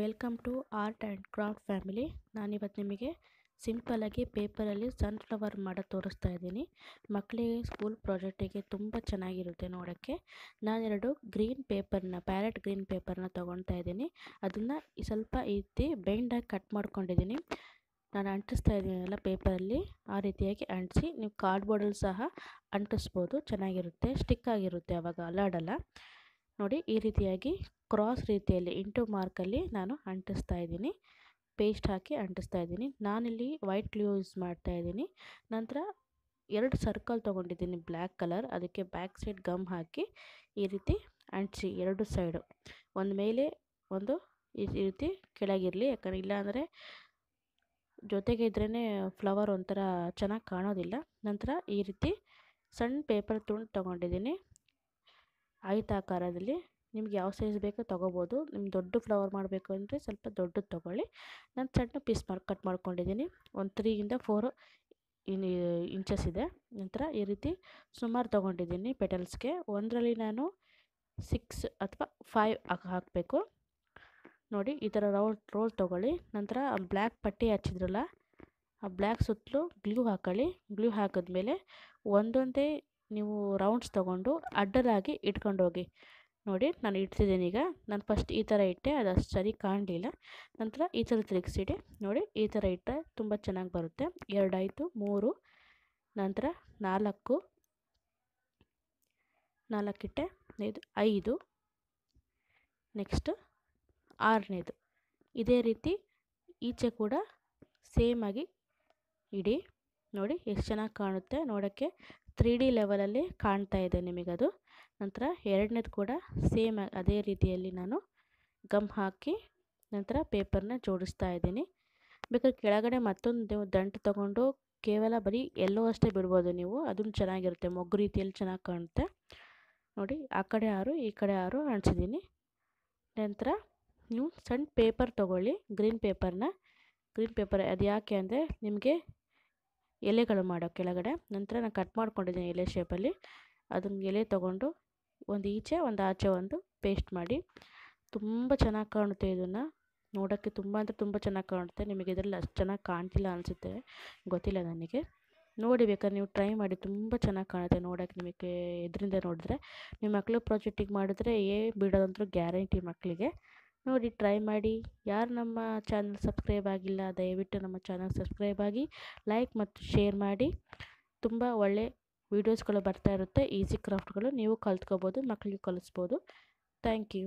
welcome to art and craft family ನಾನಿವತ್ತು ನಿಮಗೆ ಸಿಂಪಲಾಗಿ ಪೇಪರಲ್ಲಿ ಸನ್ಫ್ಲವರ್ ಮಾಡೋದು ತೋರಿಸ್ತಾ ಇದ್ದೀನಿ ಮಕ್ಕಳಿಗೆ ಸ್ಕೂಲ್ ಪ್ರಾಜೆಕ್ಟಿಗೆ ತುಂಬ ಚೆನ್ನಾಗಿರುತ್ತೆ ನೋಡೋಕ್ಕೆ ನಾನೆರಡು ಗ್ರೀನ್ ಪೇಪರ್ನ ಪ್ಯಾರೆಟ್ ಗ್ರೀನ್ ಪೇಪರ್ನ ತೊಗೊಳ್ತಾ ಇದ್ದೀನಿ ಅದನ್ನು ಸ್ವಲ್ಪ ರೀತಿ ಬೆಂಡಾಗಿ ಕಟ್ ಮಾಡ್ಕೊಂಡಿದ್ದೀನಿ ನಾನು ಅಂಟಿಸ್ತಾ ಇದ್ದೀನಲ್ಲ ಪೇಪರಲ್ಲಿ ಆ ರೀತಿಯಾಗಿ ಅಂಟಿಸಿ ನೀವು ಕಾರ್ಡ್ಬೋರ್ಡಲ್ಲಿ ಸಹ ಅಂಟಿಸ್ಬೋದು ಚೆನ್ನಾಗಿರುತ್ತೆ ಸ್ಟಿಕ್ ಆಗಿರುತ್ತೆ ಆವಾಗ ಅಲಾಡಲ್ಲ ನೋಡಿ ಈ ರೀತಿಯಾಗಿ ಕ್ರಾಸ್ ರೀತಿಯಲ್ಲಿ ಇಂಟು ಮಾರ್ಕಲ್ಲಿ ನಾನು ಅಂಟಿಸ್ತಾ ಇದ್ದೀನಿ ಪೇಸ್ಟ್ ಹಾಕಿ ಅಂಟಿಸ್ತಾ ಇದ್ದೀನಿ ನಾನಿಲ್ಲಿ ವೈಟ್ ಗ್ಲೂ ಯೂಸ್ ಮಾಡ್ತಾ ಇದ್ದೀನಿ ನಂತರ ಎರಡು ಸರ್ಕಲ್ ತೊಗೊಂಡಿದ್ದೀನಿ ಬ್ಲ್ಯಾಕ್ ಕಲರ್ ಅದಕ್ಕೆ ಬ್ಯಾಕ್ ಸೈಡ್ ಗಮ್ ಹಾಕಿ ಈ ರೀತಿ ಅಂಟಿಸಿ ಎರಡು ಸೈಡು ಒಂದು ಮೇಲೆ ಒಂದು ಈ ರೀತಿ ಕೆಳಗಿರಲಿ ಯಾಕಂದರೆ ಇಲ್ಲಾಂದರೆ ಜೊತೆಗೆ ಇದ್ರೇ ಫ್ಲವರ್ ಒಂಥರ ಚೆನ್ನಾಗಿ ಕಾಣೋದಿಲ್ಲ ನಂತರ ಈ ರೀತಿ ಸಣ್ಣ ಪೇಪರ್ ತುಂಡು ತೊಗೊಂಡಿದ್ದೀನಿ ಆಯತಾಕಾರದಲ್ಲಿ ನಿಮ್ಗೆ ಯಾವ ಸೈಜ್ ಬೇಕೋ ತೊಗೋಬೋದು ನಿಮ್ಮ ದೊಡ್ಡ ಫ್ಲವರ್ ಮಾಡಬೇಕು ಅಂದರೆ ಸ್ವಲ್ಪ ದೊಡ್ಡದು ತೊಗೊಳ್ಳಿ ನಾನು ಸಣ್ಣ ಪೀಸ್ ಮಾಡಿ ಕಟ್ ಮಾಡ್ಕೊಂಡಿದ್ದೀನಿ ಒಂದು ತ್ರೀಯಿಂದ ಫೋರ್ ಇನ್ ಇಂಚಸ್ ಇದೆ ನಂತರ ಈ ರೀತಿ ಸುಮಾರು ತೊಗೊಂಡಿದ್ದೀನಿ ಪೆಟಲ್ಸ್ಗೆ ಒಂದರಲ್ಲಿ ನಾನು ಸಿಕ್ಸ್ ಅಥವಾ ಫೈವ್ ಹಾಕಬೇಕು ನೋಡಿ ಈ ಥರ ರೋಲ್ ರೋಲ್ ತೊಗೊಳ್ಳಿ ನಂತರ ಬ್ಲ್ಯಾಕ್ ಪಟ್ಟಿ ಹಚ್ಚಿದ್ರಲ್ಲ ಆ ಬ್ಲ್ಯಾಕ್ ಸುತ್ತಲೂ ಗ್ಲೂ ಹಾಕೊಳ್ಳಿ ಗ್ಲೂ ಹಾಕಿದ್ಮೇಲೆ ಒಂದೊಂದೇ ನೀವು ರೌಂಡ್ಸ್ ತೊಗೊಂಡು ಅಡ್ಡಲಾಗಿ ಇಟ್ಕೊಂಡು ಹೋಗಿ ನೋಡಿ ನಾನು ಇಡ್ತಿದ್ದೀನಿ ಈಗ ನಾನು ಫಸ್ಟ್ ಈ ಥರ ಇಟ್ಟೆ ಅದು ಅಷ್ಟು ಸರಿ ಕಾಣಲಿಲ್ಲ ನಂತರ ಈ ಥರ ತಿರುಗಿಸಿಡಿ ನೋಡಿ ಈ ಥರ ಇಟ್ಟರೆ ತುಂಬ ಚೆನ್ನಾಗಿ ಬರುತ್ತೆ ಎರಡಾಯಿತು ಮೂರು ನಂತರ ನಾಲ್ಕು ನಾಲ್ಕಿಟ್ಟೆ ಇದು ಐದು ನೆಕ್ಸ್ಟು ಆರನೇದು ಇದೇ ರೀತಿ ಈಚೆ ಕೂಡ ಸೇಮಾಗಿ ಇಡಿ ನೋಡಿ ಎಷ್ಟು ಚೆನ್ನಾಗಿ ಕಾಣುತ್ತೆ ನೋಡೋಕ್ಕೆ ತ್ರೀ ಡಿ ಲೆವೆಲಲ್ಲಿ ಕಾಣ್ತಾ ಇದೆ ನಿಮಗದು ನಂತರ ಎರಡನೇದು ಕೂಡ ಸೇಮ್ ಅದೇ ರೀತಿಯಲ್ಲಿ ನಾನು ಗಮ್ ಹಾಕಿ ನಂತರ ಪೇಪರ್ನ ಜೋಡಿಸ್ತಾ ಇದ್ದೀನಿ ಬೇಕಾದ್ರೆ ಕೆಳಗಡೆ ಮತ್ತೊಂದು ದಂಟು ತಗೊಂಡು ಕೇವಲ ಬರೀ ಎಲ್ಲೋ ಅಷ್ಟೇ ಬಿಡ್ಬೋದು ನೀವು ಅದನ್ನು ಚೆನ್ನಾಗಿರುತ್ತೆ ಮೊಗ್ಗು ರೀತಿಯಲ್ಲಿ ಚೆನ್ನಾಗಿ ಕಾಣುತ್ತೆ ನೋಡಿ ಆ ಕಡೆ ಆರು ಈ ಕಡೆ ಆರು ಅಣಿಸಿದ್ದೀನಿ ನಂತರ ನೀವು ಸಣ್ಣ ಪೇಪರ್ ತೊಗೊಳ್ಳಿ ಗ್ರೀನ್ ಪೇಪರ್ನ ಗ್ರೀನ್ ಪೇಪರ್ ಅದು ಯಾಕೆ ಅಂದರೆ ನಿಮಗೆ ಎಲೆಗಳು ಮಾಡೋ ಕೆಳಗಡೆ ನಂತರ ನಾನು ಕಟ್ ಮಾಡ್ಕೊಂಡಿದ್ದೀನಿ ಎಲೆ ಶೇಪಲ್ಲಿ ಅದನ್ನ ಎಲೆ ತೊಗೊಂಡು ಒಂದು ಈಚೆ ಒಂದು ಆಚೆ ಒಂದು ಪೇಸ್ಟ್ ಮಾಡಿ ತುಂಬ ಚೆನ್ನಾಗಿ ಕಾಣುತ್ತೆ ಇದನ್ನು ನೋಡೋಕ್ಕೆ ತುಂಬ ಅಂದರೆ ತುಂಬ ಚೆನ್ನಾಗಿ ಕಾಣುತ್ತೆ ನಿಮಗೆ ಇದರಲ್ಲಿ ಅಷ್ಟು ಚೆನ್ನಾಗಿ ಕಾಣ್ತಿಲ್ಲ ಅನಿಸುತ್ತೆ ಗೊತ್ತಿಲ್ಲ ನನಗೆ ನೋಡಿ ಬೇಕಾದ್ರೆ ನೀವು ಟ್ರೈ ಮಾಡಿ ತುಂಬ ಚೆನ್ನಾಗಿ ಕಾಣುತ್ತೆ ನೋಡೋಕ್ಕೆ ನಿಮಗೆ ಇದರಿಂದ ನೋಡಿದ್ರೆ ನಿಮ್ಮ ಮಕ್ಕಳು ಪ್ರಾಜೆಕ್ಟಿಗೆ ಮಾಡಿದ್ರೆ ಏ ಬಿಡೋದಂತರೂ ಗ್ಯಾರಂಟಿ ಮಕ್ಕಳಿಗೆ ನೋಡಿ ಟ್ರೈ ಮಾಡಿ ಯಾರು ನಮ್ಮ ಚಾನಲ್ ಸಬ್ಸ್ಕ್ರೈಬ್ ಆಗಿಲ್ಲ ದಯವಿಟ್ಟು ನಮ್ಮ ಚಾನಲ್ ಸಬ್ಸ್ಕ್ರೈಬ್ ಆಗಿ ಲೈಕ್ ಮತ್ತು ಶೇರ್ ಮಾಡಿ ತುಂಬ ಒಳ್ಳೆ ವೀಡಿಯೋಸ್ಗಳು ಬರ್ತಾ ಇರುತ್ತೆ ಈಸಿ ಕ್ರಾಫ್ಟ್ಗಳು ನೀವು ಕಲ್ತ್ಕೋಬೋದು ಮಕ್ಕಳಿಗೆ ಕಲಿಸ್ಬೋದು ಥ್ಯಾಂಕ್ ಯು